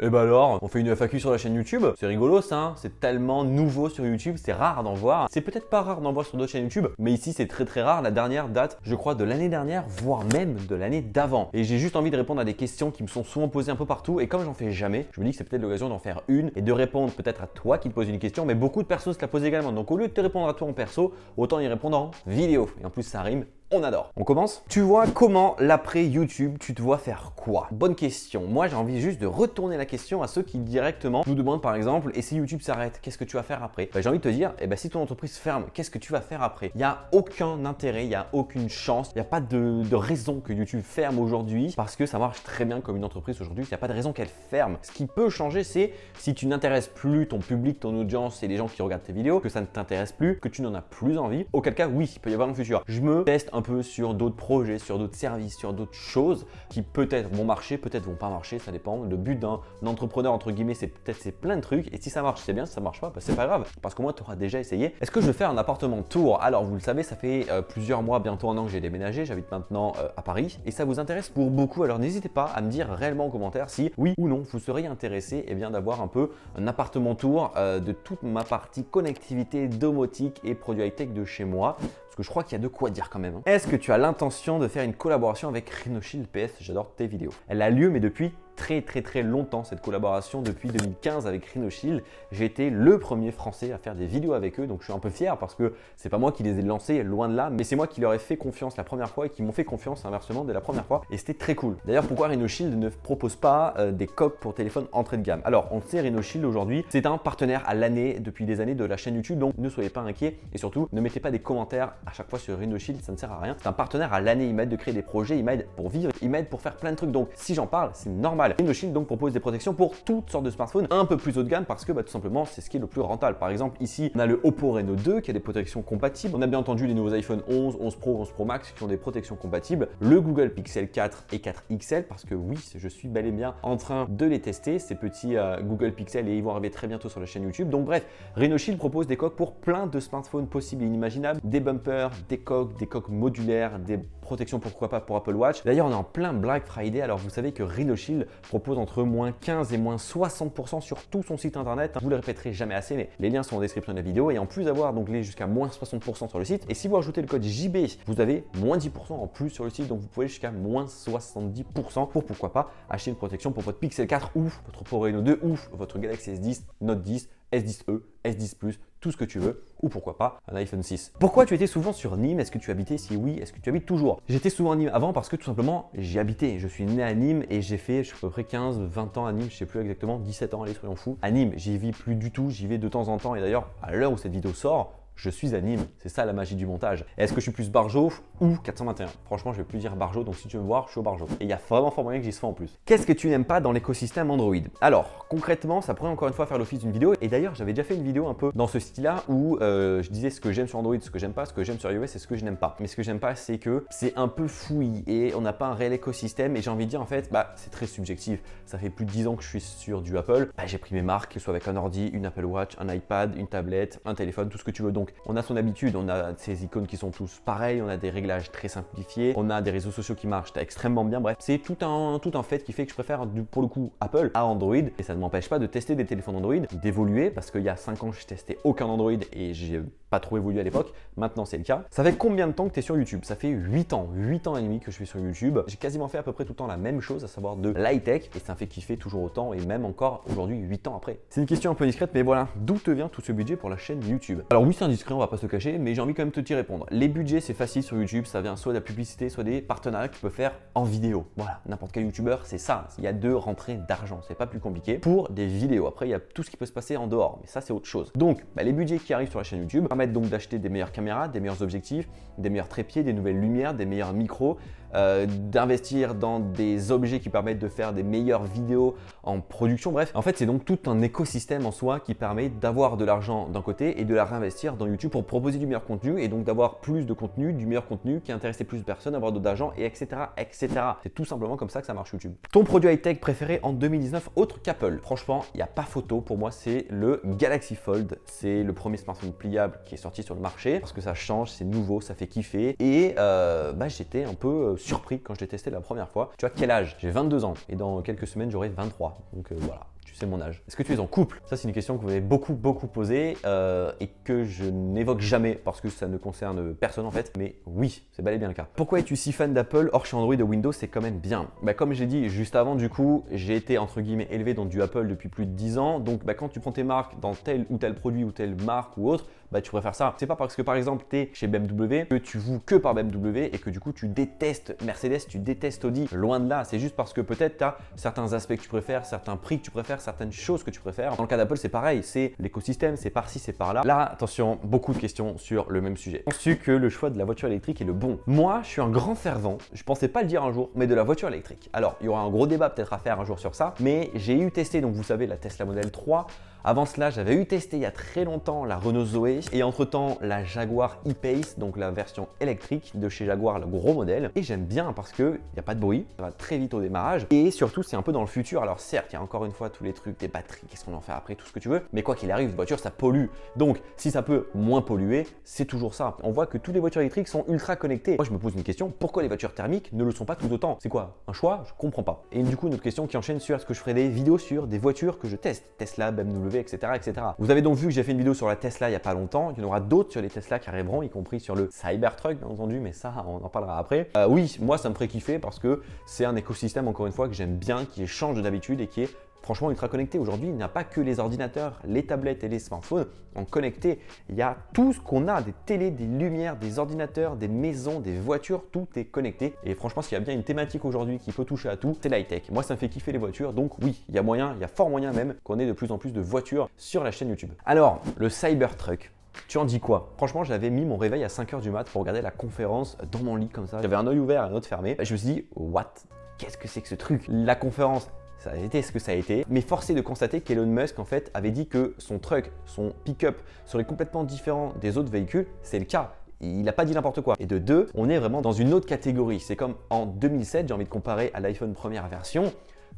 Et eh bah ben alors, on fait une FAQ sur la chaîne YouTube, c'est rigolo ça, hein. c'est tellement nouveau sur YouTube, c'est rare d'en voir. C'est peut-être pas rare d'en voir sur d'autres chaînes YouTube, mais ici c'est très très rare, la dernière date je crois de l'année dernière, voire même de l'année d'avant. Et j'ai juste envie de répondre à des questions qui me sont souvent posées un peu partout, et comme j'en fais jamais, je me dis que c'est peut-être l'occasion d'en faire une, et de répondre peut-être à toi qui te pose une question, mais beaucoup de personnes se la posent également, donc au lieu de te répondre à toi en perso, autant y répondre en vidéo. Et en plus ça rime, on adore. On commence Tu vois comment l'après YouTube, tu te vois faire quoi Bonne question. Moi, j'ai envie juste de retourner la question à ceux qui directement nous demandent par exemple et si YouTube s'arrête, qu'est-ce que tu vas faire après bah, J'ai envie de te dire, eh ben, si ton entreprise ferme, qu'est-ce que tu vas faire après Il n'y a aucun intérêt, il n'y a aucune chance, il n'y a pas de, raison que YouTube ferme aujourd'hui parce que ça marche très bien comme une entreprise aujourd'hui, il n'y a pas de raison qu'elle ferme. Ce qui peut changer, c'est si tu n'intéresses plus ton public, ton audience et les gens qui regardent tes vidéos, que ça ne t'intéresse plus, que tu n'en as plus envie, auquel cas oui, il peut y avoir un futur. Je me teste un peu sur d'autres projets, sur d'autres services, sur d'autres choses qui peut-être vont marcher, peut-être vont pas marcher, ça dépend. Le but d'un entrepreneur, entre guillemets, c'est peut-être c'est plein de trucs. Et si ça marche, c'est bien. Si ça marche pas, bah, c'est pas grave. Parce que moi, tu auras déjà essayé. Est-ce que je fais faire un appartement tour Alors, vous le savez, ça fait euh, plusieurs mois, bientôt un an que j'ai déménagé. J'habite maintenant euh, à Paris. Et ça vous intéresse pour beaucoup. Alors, n'hésitez pas à me dire réellement en commentaire si oui ou non vous seriez intéressé et eh bien d'avoir un peu un appartement tour euh, de toute ma partie connectivité, domotique et produits high-tech de chez moi. Parce que je crois qu'il y a de quoi dire quand même. Hein. Est-ce que tu as l'intention de faire une collaboration avec Rhinoshield PS J'adore tes vidéos. Elle a lieu mais depuis très très très longtemps cette collaboration depuis 2015 avec Rhinoshield. J'ai été le premier français à faire des vidéos avec eux, donc je suis un peu fier parce que c'est pas moi qui les ai lancés, loin de là, mais c'est moi qui leur ai fait confiance la première fois et qui m'ont fait confiance inversement dès la première fois et c'était très cool. D'ailleurs, pourquoi Shield ne propose pas euh, des coques pour téléphone entrée de gamme Alors, on sait Shield aujourd'hui, c'est un partenaire à l'année depuis des années de la chaîne YouTube, donc ne soyez pas inquiet et surtout ne mettez pas des commentaires à chaque fois sur Shield, ça ne sert à rien. C'est un partenaire à l'année, il m'aide de créer des projets, il m'aide pour vivre, il m'aide pour faire plein de trucs. Donc, si j'en parle, c'est normal. Rhinoshield donc propose des protections pour toutes sortes de smartphones un peu plus haut de gamme parce que bah, tout simplement c'est ce qui est le plus rentable. Par exemple ici on a le Oppo Reno 2 qui a des protections compatibles. On a bien entendu les nouveaux iPhone 11, 11 Pro, 11 Pro Max qui ont des protections compatibles. Le Google Pixel 4 et 4 XL parce que oui je suis bel et bien en train de les tester ces petits euh, Google Pixel et ils vont arriver très bientôt sur la chaîne YouTube. Donc bref Reno propose des coques pour plein de smartphones possibles et inimaginables. Des bumpers, des coques, des coques modulaires, des protections pourquoi pas pour Apple Watch. D'ailleurs on est en plein Black Friday alors vous savez que Reno propose entre moins 15 et moins 60% sur tout son site internet. Je vous le répéterai jamais assez, mais les liens sont en description de la vidéo. Et en plus avoir donc les jusqu'à moins 60% sur le site, et si vous rajoutez le code JB, vous avez moins 10% en plus sur le site, donc vous pouvez jusqu'à moins 70% pour pourquoi pas acheter une protection pour votre Pixel 4 ou votre Pro 2 ou votre Galaxy S10, Note 10, S10e, S10 tout ce que tu veux, ou pourquoi pas un iPhone 6. Pourquoi tu étais souvent sur Nîmes Est-ce que tu habitais Si oui, est-ce que tu habites toujours J'étais souvent à Nîmes avant parce que tout simplement j'y habitais. Je suis né à Nîmes et j'ai fait à peu près 15, 20 ans à Nîmes, je sais plus exactement, 17 ans, allez soyons Fou À Nîmes, j'y vis plus du tout, j'y vais de temps en temps et d'ailleurs à l'heure où cette vidéo sort, je suis anime, C'est ça la magie du montage. Est-ce que je suis plus Barjo ou 421 Franchement, je vais plus dire Barjo, donc si tu veux me voir, je suis au Barjo. Et il y a vraiment fort moyen que j'y sois en plus. Qu'est-ce que tu n'aimes pas dans l'écosystème Android Alors, concrètement, ça pourrait encore une fois faire l'office d'une vidéo. Et d'ailleurs, j'avais déjà fait une vidéo un peu dans ce style-là où euh, je disais ce que j'aime sur Android, ce que j'aime pas, ce que j'aime sur iOS et ce que je n'aime pas. Mais ce que j'aime pas, c'est que c'est un peu fouillis et on n'a pas un réel écosystème. Et j'ai envie de dire, en fait, bah, c'est très subjectif. Ça fait plus de 10 ans que je suis sur du Apple. Bah, j'ai pris mes marques, que ce soit avec un ordi, une Apple Watch, un iPad, une tablette, un téléphone, tout ce que tu veux. Donc on a son habitude, on a ces icônes qui sont tous pareils, on a des réglages très simplifiés, on a des réseaux sociaux qui marchent extrêmement bien, bref, c'est tout un, tout fait qui fait que je préfère pour le coup Apple à Android et ça ne m'empêche pas de tester des téléphones Android, d'évoluer parce qu'il y a 5 ans je testais aucun Android et j'ai pas trop évolué à l'époque, maintenant c'est le cas. Ça fait combien de temps que tu es sur YouTube Ça fait 8 ans, 8 ans et demi que je suis sur YouTube. J'ai quasiment fait à peu près tout le temps la même chose, à savoir de l'high-tech et ça me fait kiffer toujours autant et même encore aujourd'hui 8 ans après. C'est une question un peu discrète mais voilà, d'où te vient tout ce budget pour la chaîne YouTube Alors oui on va pas se cacher, mais j'ai envie quand même de y répondre. Les budgets, c'est facile sur YouTube, ça vient soit de la publicité, soit des partenariats que peut faire en vidéo. Voilà, n'importe quel YouTuber, c'est ça. Il y a deux rentrées d'argent, c'est pas plus compliqué pour des vidéos. Après, il y a tout ce qui peut se passer en dehors, mais ça, c'est autre chose. Donc, bah, les budgets qui arrivent sur la chaîne YouTube permettent donc d'acheter des meilleures caméras, des meilleurs objectifs, des meilleurs trépieds, des nouvelles lumières, des meilleurs micros, euh, d'investir dans des objets qui permettent de faire des meilleures vidéos en production. Bref, en fait, c'est donc tout un écosystème en soi qui permet d'avoir de l'argent d'un côté et de la réinvestir dans YouTube pour proposer du meilleur contenu et donc d'avoir plus de contenu, du meilleur contenu qui intéresse plus de personnes, avoir d'autres l'argent, et etc. etc. C'est tout simplement comme ça que ça marche YouTube. Ton produit high-tech préféré en 2019 autre qu'Apple Franchement, il n'y a pas photo. Pour moi, c'est le Galaxy Fold. C'est le premier smartphone pliable qui est sorti sur le marché parce que ça change, c'est nouveau, ça fait kiffer. Et euh, bah, j'étais un peu euh, surpris quand je l'ai testé la première fois. Tu as quel âge J'ai 22 ans et dans quelques semaines j'aurai 23. Donc euh, voilà, tu sais mon âge. Est-ce que tu es en couple Ça, c'est une question que vous avez beaucoup, beaucoup posée euh, et que je n'évoque jamais parce que ça ne concerne personne en fait. Mais oui, c'est bel et bien le cas. Pourquoi es-tu si fan d'Apple Or, chez Android et Windows, c'est quand même bien. Bah, comme j'ai dit juste avant, du coup, j'ai été entre guillemets élevé dans du Apple depuis plus de 10 ans. Donc, bah, quand tu prends tes marques dans tel ou tel produit ou telle marque ou autre, bah, tu préfères ça. C'est pas parce que par exemple tu es chez BMW que tu voues que par BMW et que du coup tu détestes Mercedes, tu détestes Audi. Loin de là, c'est juste parce que peut-être tu as certains aspects que tu préfères, certains prix que tu préfères, certaines choses que tu préfères. Dans le cas d'Apple, c'est pareil, c'est l'écosystème, c'est par-ci, c'est par-là. Là, attention, beaucoup de questions sur le même sujet. Penses-tu que le choix de la voiture électrique est le bon Moi, je suis un grand fervent, je pensais pas le dire un jour, mais de la voiture électrique. Alors, il y aura un gros débat peut-être à faire un jour sur ça, mais j'ai eu testé, donc vous savez, la Tesla Model 3 avant cela, j'avais eu testé il y a très longtemps la Renault Zoé et entre-temps la Jaguar E-Pace, donc la version électrique de chez Jaguar, le gros modèle. Et j'aime bien parce qu'il n'y a pas de bruit, ça va très vite au démarrage et surtout c'est un peu dans le futur. Alors certes, il y a encore une fois tous les trucs, des batteries, qu'est-ce qu'on en fait après, tout ce que tu veux, mais quoi qu'il arrive, une voiture ça pollue. Donc si ça peut moins polluer, c'est toujours ça. On voit que toutes les voitures électriques sont ultra connectées. Moi je me pose une question, pourquoi les voitures thermiques ne le sont pas tout autant C'est quoi Un choix Je comprends pas. Et du coup, une autre question qui enchaîne sur est-ce que je ferai des vidéos sur des voitures que je teste Tesla, BMW, etc., etc. Vous avez donc vu que j'ai fait une vidéo sur la Tesla il n'y a pas longtemps. Il y en aura d'autres sur les Tesla qui arriveront, y compris sur le Cybertruck, bien entendu, mais ça, on en parlera après. Euh, oui, moi, ça me ferait kiffer parce que c'est un écosystème, encore une fois, que j'aime bien, qui change de d'habitude et qui est franchement ultra connecté. Aujourd'hui, il n'y a pas que les ordinateurs, les tablettes et les smartphones en connecté. Il y a tout ce qu'on a, des télés, des lumières, des ordinateurs, des maisons, des voitures, tout est connecté. Et franchement, s'il y a bien une thématique aujourd'hui qui peut toucher à tout, c'est l'high-tech. Moi, ça me fait kiffer les voitures, donc oui, il y a moyen, il y a fort moyen même qu'on ait de plus en plus de voitures sur la chaîne YouTube. Alors, le Cybertruck. Tu en dis quoi Franchement, j'avais mis mon réveil à 5h du mat pour regarder la conférence dans mon lit comme ça. J'avais un œil ouvert un autre fermé. Je me suis dit, what Qu'est-ce que c'est que ce truc La conférence ça a été ce que ça a été. Mais force est de constater qu'Elon Musk en fait avait dit que son truck, son pick-up serait complètement différent des autres véhicules. C'est le cas il n'a pas dit n'importe quoi. Et de deux, on est vraiment dans une autre catégorie. C'est comme en 2007, j'ai envie de comparer à l'iPhone première version,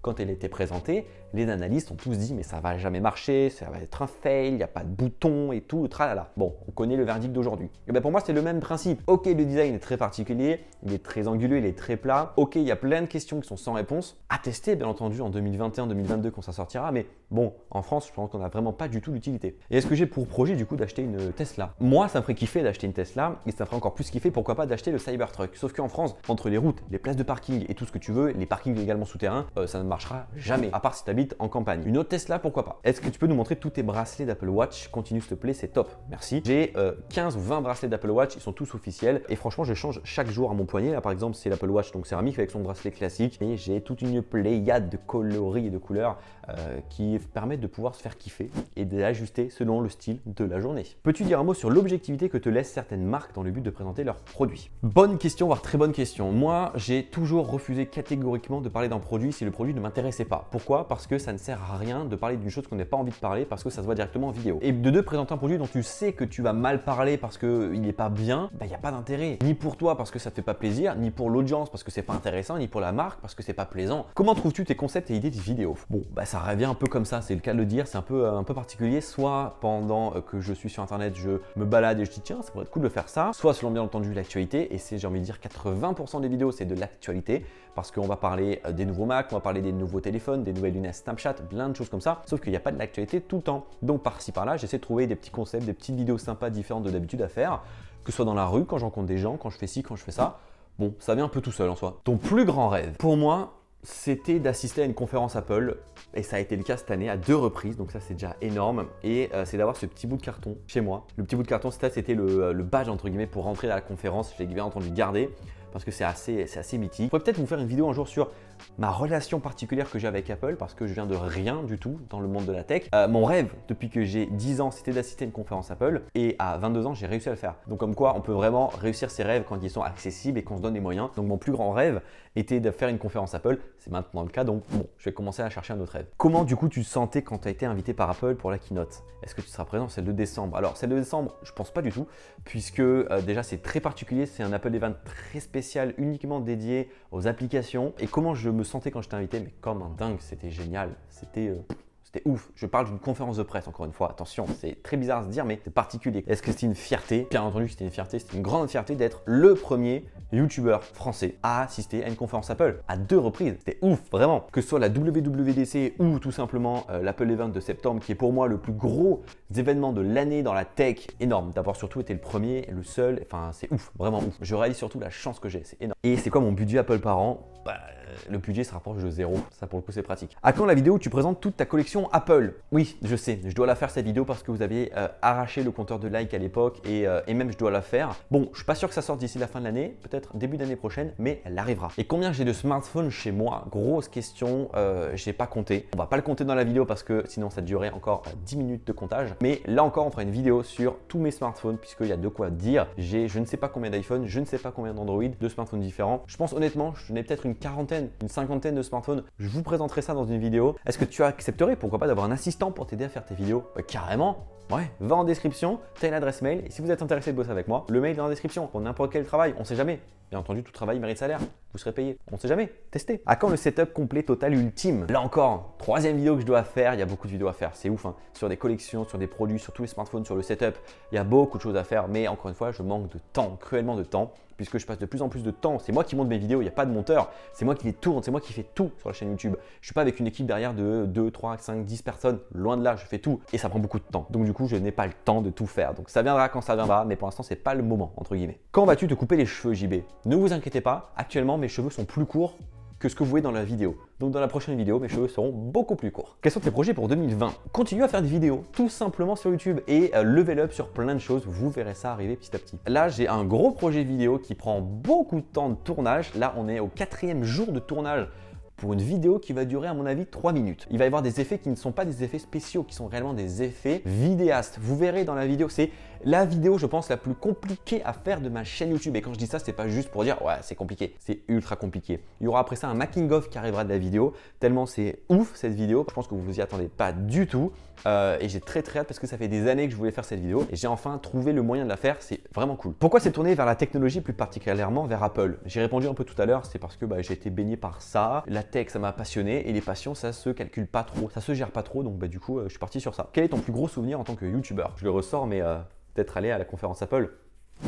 quand elle était présentée, les analystes ont tous dit mais ça va jamais marcher, ça va être un fail, il n'y a pas de bouton et tout, tralala. Bon, on connaît le verdict d'aujourd'hui. Et eh ben, pour moi c'est le même principe. Ok le design est très particulier, il est très anguleux, il est très plat. Ok il y a plein de questions qui sont sans réponse. À tester bien entendu en 2021-2022 quand ça sortira, mais bon, en France, je pense qu'on n'a vraiment pas du tout l'utilité. Et est-ce que j'ai pour projet du coup d'acheter une Tesla Moi, ça me ferait kiffer d'acheter une Tesla et ça me ferait encore plus kiffer, pourquoi pas, d'acheter le Cybertruck. Sauf qu'en France, entre les routes, les places de parking et tout ce que tu veux, les parkings également souterrains, euh, ça ne marchera jamais, à part si tu habites en campagne. Une autre Tesla, pourquoi pas Est-ce que tu peux nous montrer tous tes bracelets d'Apple Watch Continue s'il te plaît, c'est top, merci. J'ai 15 euh, ou 20 bracelets d'Apple Watch, ils sont tous officiels et franchement, je change chaque jour à mon poignet. Là, par exemple, c'est l'Apple Watch donc céramique avec son bracelet classique et j'ai toute une pléiade de coloris et de couleurs euh, qui Permettre de pouvoir se faire kiffer et d'ajuster selon le style de la journée. Peux-tu dire un mot sur l'objectivité que te laissent certaines marques dans le but de présenter leurs produits Bonne question, voire très bonne question. Moi, j'ai toujours refusé catégoriquement de parler d'un produit si le produit ne m'intéressait pas. Pourquoi Parce que ça ne sert à rien de parler d'une chose qu'on n'a pas envie de parler parce que ça se voit directement en vidéo. Et de deux, présenter un produit dont tu sais que tu vas mal parler parce qu'il n'est pas bien, bah, il n'y a pas d'intérêt. Ni pour toi parce que ça te fait pas plaisir, ni pour l'audience parce que c'est pas intéressant, ni pour la marque parce que c'est pas plaisant. Comment trouves-tu tes concepts et idées de vidéos Bon, bah ça revient un peu comme ça, c'est le cas de le dire, c'est un peu, euh, un peu particulier. Soit pendant euh, que je suis sur internet, je me balade et je dis tiens, ça pourrait être cool de faire ça. Soit selon bien entendu l'actualité, et c'est j'ai envie de dire 80% des vidéos, c'est de l'actualité, parce qu'on va parler euh, des nouveaux Mac, on va parler des nouveaux téléphones, des nouvelles lunettes Snapchat, plein de choses comme ça. Sauf qu'il n'y a pas de l'actualité tout le temps. Donc par-ci par-là, j'essaie de trouver des petits concepts, des petites vidéos sympas différentes de d'habitude à faire, que ce soit dans la rue, quand j'encontre des gens, quand je fais ci, quand je fais ça. Bon, ça vient un peu tout seul en soi. Ton plus grand rêve Pour moi, c'était d'assister à une conférence Apple, et ça a été le cas cette année à deux reprises, donc ça c'est déjà énorme, et euh, c'est d'avoir ce petit bout de carton chez moi. Le petit bout de carton, c'était euh, le, badge entre guillemets pour rentrer à la conférence, j'ai bien entendu garder parce que c'est assez, assez mythique. Je pourrais peut-être vous faire une vidéo un jour sur ma relation particulière que j'ai avec Apple parce que je viens de rien du tout dans le monde de la tech. Euh, mon rêve depuis que j'ai 10 ans, c'était d'assister à une conférence Apple et à 22 ans, j'ai réussi à le faire. Donc comme quoi, on peut vraiment réussir ses rêves quand ils sont accessibles et qu'on se donne les moyens. Donc mon plus grand rêve était de faire une conférence Apple. C'est maintenant le cas, donc bon, je vais commencer à chercher un autre rêve. Comment du coup tu te sentais quand tu as été invité par Apple pour la keynote Est-ce que tu seras présent celle de décembre Alors celle de décembre, je pense pas du tout puisque euh, déjà c'est très particulier, c'est un Apple Event très spécial uniquement dédié aux applications et comment je je me sentais quand j'étais invité, mais comme un dingue, c'était génial, c'était euh, c'était ouf. Je parle d'une conférence de presse, encore une fois. Attention, c'est très bizarre à se dire, mais c'est particulier. Est-ce que c'était une fierté Bien entendu, c'était une fierté. C'était une grande fierté d'être le premier YouTuber français à assister à une conférence Apple à deux reprises. C'était ouf, vraiment. Que ce soit la WWDC ou tout simplement euh, l'Apple Event de septembre, qui est pour moi le plus gros événement de l'année dans la tech. Énorme. D'avoir surtout été le premier, le seul. Enfin, c'est ouf, vraiment ouf. Je réalise surtout la chance que j'ai. C'est énorme. Et c'est quoi mon budget Apple par an bah, euh, le budget se rapproche de zéro. Ça, pour le coup, c'est pratique. À quand la vidéo où tu présentes toute ta collection Apple Oui, je sais, je dois la faire cette vidéo parce que vous aviez euh, arraché le compteur de likes à l'époque euh, et, même je dois la faire. Bon, je suis pas sûr que ça sorte d'ici la fin de l'année, peut-être début d'année prochaine, mais elle arrivera. Et combien j'ai de smartphones chez moi Grosse question, j'ai pas compté. On va pas le compter dans la vidéo parce que sinon ça durerait encore 10 minutes de comptage. Mais là encore, on fera une vidéo sur tous mes smartphones puisqu'il y a de quoi dire. J'ai je ne sais pas combien d'iPhone, je ne sais pas combien d'Android, deux smartphones différents. Je pense honnêtement, je n'ai peut-être une quarantaine une cinquantaine de smartphones. Je vous présenterai ça dans une vidéo. Est-ce que tu accepterais, pourquoi pas, d'avoir un assistant pour t'aider à faire tes vidéos euh, Carrément, Ouais, va en description, t'as une adresse mail, et si vous êtes intéressé de bosser avec moi, le mail est la description pour n'importe quel travail, on sait jamais. Bien entendu, tout travail mérite salaire, vous serez payé, on sait jamais, testez. À quand le setup complet, total, ultime Là encore, troisième vidéo que je dois faire, il y a beaucoup de vidéos à faire, c'est ouf, hein. sur des collections, sur des produits, sur tous les smartphones, sur le setup, il y a beaucoup de choses à faire, mais encore une fois, je manque de temps, cruellement de temps puisque je passe de plus en plus de temps. C'est moi qui monte mes vidéos, il n'y a pas de monteur. C'est moi qui les tourne, c'est moi qui fais tout sur la chaîne YouTube. Je ne suis pas avec une équipe derrière de 2, 3, 5, 10 personnes. Loin de là, je fais tout et ça prend beaucoup de temps. Donc du coup, je n'ai pas le temps de tout faire. Donc ça viendra quand ça viendra, mais pour l'instant, c'est pas le moment entre guillemets. Quand vas-tu te couper les cheveux, JB Ne vous inquiétez pas, actuellement mes cheveux sont plus courts que ce que vous voyez dans la vidéo. Donc dans la prochaine vidéo, mes cheveux seront beaucoup plus courts. Quels sont tes projets pour 2020 Continue à faire des vidéos, tout simplement sur YouTube, et euh, level up sur plein de choses, vous verrez ça arriver petit à petit. Là, j'ai un gros projet vidéo qui prend beaucoup de temps de tournage. Là, on est au quatrième jour de tournage pour une vidéo qui va durer à mon avis 3 minutes. Il va y avoir des effets qui ne sont pas des effets spéciaux, qui sont réellement des effets vidéastes. Vous verrez dans la vidéo, c'est la vidéo je pense la plus compliquée à faire de ma chaîne YouTube. Et quand je dis ça, c'est pas juste pour dire ouais c'est compliqué, c'est ultra compliqué. Il y aura après ça un making of qui arrivera de la vidéo, tellement c'est ouf cette vidéo, je pense que vous vous y attendez pas du tout. Euh, et j'ai très très hâte parce que ça fait des années que je voulais faire cette vidéo et j'ai enfin trouvé le moyen de la faire, c'est vraiment cool. Pourquoi s'est tourné vers la technologie, plus particulièrement vers Apple J'ai répondu un peu tout à l'heure, c'est parce que bah, j'ai été baigné par ça, la tech ça m'a passionné et les passions ça se calcule pas trop, ça se gère pas trop donc bah, du coup euh, je suis parti sur ça. Quel est ton plus gros souvenir en tant que YouTuber Je le ressors mais euh, peut-être aller à la conférence Apple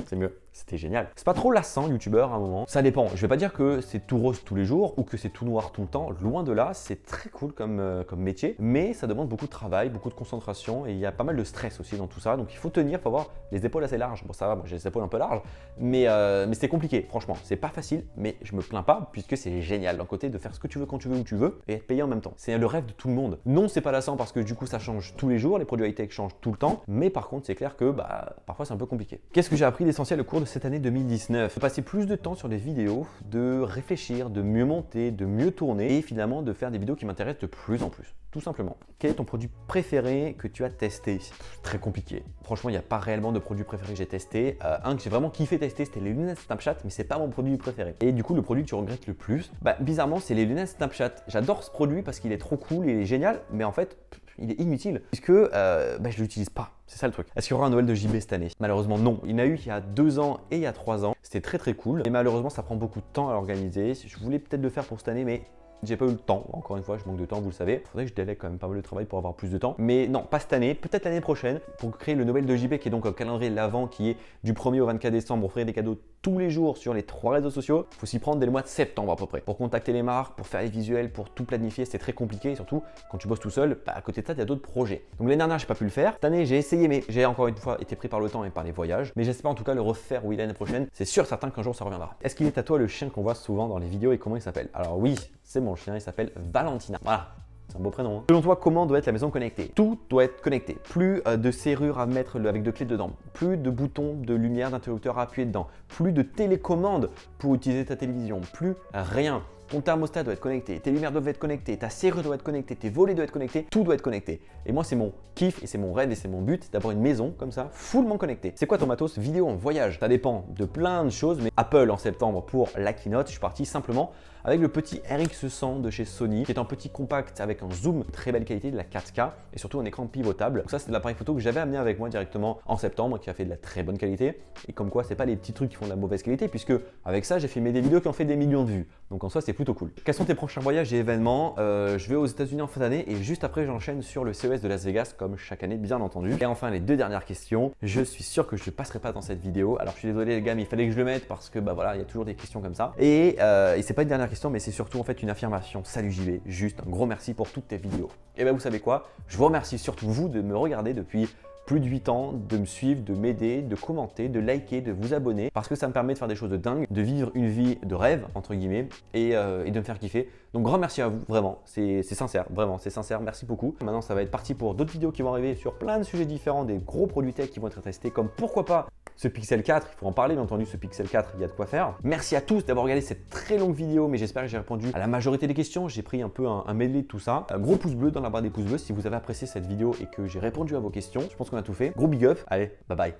c'est mieux. C'était génial. C'est pas trop lassant, youtubeur, à un moment. Ça dépend. Je vais pas dire que c'est tout rose tous les jours ou que c'est tout noir tout le temps. Loin de là, c'est très cool comme, euh, comme métier, mais ça demande beaucoup de travail, beaucoup de concentration et il y a pas mal de stress aussi dans tout ça. Donc il faut tenir, faut avoir les épaules assez larges. Bon, ça va, moi j'ai les épaules un peu larges, mais, euh, mais c'est compliqué, franchement. C'est pas facile, mais je me plains pas puisque c'est génial d'un côté de faire ce que tu veux quand tu veux où tu veux et être payé en même temps. C'est le rêve de tout le monde. Non, c'est pas lassant parce que du coup ça change tous les jours, les produits high-tech changent tout le temps, mais par contre, c'est clair que bah, parfois c'est un peu compliqué. Qu'est-ce que j'ai l'essentiel au cours de cette année 2019. passer plus de temps sur des vidéos, de réfléchir, de mieux monter, de mieux tourner et finalement de faire des vidéos qui m'intéressent de plus en plus. Tout simplement. Quel est ton produit préféré que tu as testé Très compliqué. Franchement, il n'y a pas réellement de produit préféré que j'ai testé. Euh, un que j'ai vraiment kiffé tester, c'était les lunettes Snapchat, mais c'est pas mon produit préféré. Et du coup, le produit que tu regrettes le plus, bah, bizarrement, c'est les lunettes Snapchat. J'adore ce produit parce qu'il est trop cool, il est génial, mais en fait, il est inutile, puisque je ne je l'utilise pas. C'est ça le truc. Est-ce qu'il y aura un Noël de JB cette année Malheureusement, non. Il y en a eu il y a deux ans et il y a trois ans. C'était très très cool. Et malheureusement, ça prend beaucoup de temps à organiser. Je voulais peut-être le faire pour cette année, mais j'ai pas eu le temps, encore une fois, je manque de temps, vous le savez. Faudrait que je délègue quand même pas mal de travail pour avoir plus de temps. Mais non, pas cette année, peut-être l'année prochaine, pour créer le Noël de JB, qui est donc un calendrier l'avant, qui est du 1er au 24 décembre, offrir des cadeaux tous les jours sur les trois réseaux sociaux. Il faut s'y prendre dès le mois de septembre à peu près. Pour contacter les marques, pour faire les visuels, pour tout planifier, c'est très compliqué. Et surtout, quand tu bosses tout seul, bah, à côté de ça, il y a d'autres projets. Donc l'année dernière, j'ai pas pu le faire. Cette année, j'ai essayé, mais j'ai encore une fois été pris par le temps et par les voyages. Mais j'espère en tout cas le refaire, oui, l'année prochaine. C'est sûr, certain qu'un jour, ça reviendra. Est-ce qu'il est à toi le chien qu'on voit souvent dans les vidéos et comment il s'appelle Alors oui, c'est mon chien, il s'appelle Valentina. Voilà, c'est un beau prénom. Hein. Selon toi, comment doit être la maison connectée Tout doit être connecté. Plus euh, de serrures à mettre avec deux clés dedans, plus de boutons de lumière d'interrupteur à appuyer dedans, plus de télécommande pour utiliser ta télévision, plus rien. Ton thermostat doit être connecté, tes lumières doivent être connectées, ta serrure doit être connectée, tes volets doivent être connectés, tout doit être connecté. Et moi, c'est mon kiff et c'est mon rêve et c'est mon but, d'avoir une maison comme ça, fullement connectée. C'est quoi ton matos vidéo en voyage Ça dépend de plein de choses, mais Apple en septembre pour la keynote, je suis parti simplement avec le petit RX100 de chez Sony, qui est un petit compact avec un zoom très belle qualité, de la 4K et surtout un écran pivotable. Donc ça, c'est l'appareil photo que j'avais amené avec moi directement en septembre, qui a fait de la très bonne qualité. Et comme quoi, c'est pas les petits trucs qui font de la mauvaise qualité, puisque avec ça, j'ai filmé des vidéos qui ont fait des millions de vues. Donc en soi, c'est plutôt cool. Quels sont tes prochains voyages et événements euh, Je vais aux États-Unis en fin d'année et juste après, j'enchaîne sur le CES de Las Vegas, comme chaque année, bien entendu. Et enfin, les deux dernières questions. Je suis sûr que je ne passerai pas dans cette vidéo. Alors, je suis désolé, les gars, mais il fallait que je le mette parce que, bah voilà, il y a toujours des questions comme ça. Et, euh, c'est pas une dernière question, mais c'est surtout en fait une affirmation. Salut JB, juste un gros merci pour toutes tes vidéos. Et ben, bah, vous savez quoi Je vous remercie surtout vous de me regarder depuis plus de 8 ans de me suivre, de m'aider, de commenter, de liker, de vous abonner parce que ça me permet de faire des choses de dingue, de vivre une vie de rêve entre guillemets et, euh, de me faire kiffer. Donc grand merci à vous, vraiment, c'est sincère, vraiment, c'est sincère, merci beaucoup. Maintenant ça va être parti pour d'autres vidéos qui vont arriver sur plein de sujets différents, des gros produits tech qui vont être testés comme pourquoi pas ce Pixel 4, il faut en parler bien entendu, ce Pixel 4, il y a de quoi faire. Merci à tous d'avoir regardé cette très longue vidéo, mais j'espère que j'ai répondu à la majorité des questions, j'ai pris un peu un, mêlé de tout ça. Un gros pouce bleu dans la barre des pouces bleus si vous avez apprécié cette vidéo et que j'ai répondu à vos questions. Je pense qu'on tout fait. Gros big up, allez, bye bye.